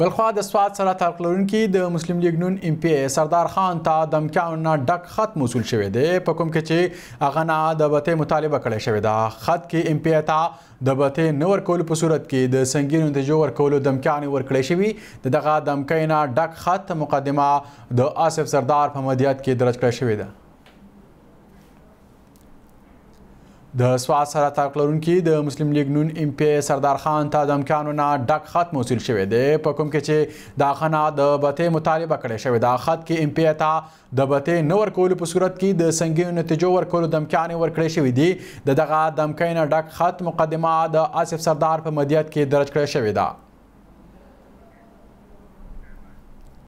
بلخوا د سواد سره تعلق لرونکي د مسلم لیگ نون ایم پی سردار خان ته د امکانونه ډک خط موصول شوی دی په کوم کې چې هغه نه د بته مطالبه کړی شوی دا خط کې ایم پی ته د بته نور کول په صورت کې د سنگین نتیجو ورکولو د امکان ورکړی شوی دغه د امکانه ډک خط مقدمه د اسف سردار په مدیت کې درج کړی شوی دی د سواد سره تعلق لرونکي د مسلم لیگ نون ایم پی سردار خان ته د امکانو نه ډک خط موصول شوی دی په کوم کې چې دا خنا د بته مطالبه کړې شوی دا خط کې ایم پی ته د بته نو ورکول په صورت کې د سنگي نتیجو ورکول د امکان ورکړې شوی دی دغه د امکان ډک خط مقدمه د آصف سردار په مدیت کې درج کړې شوی دی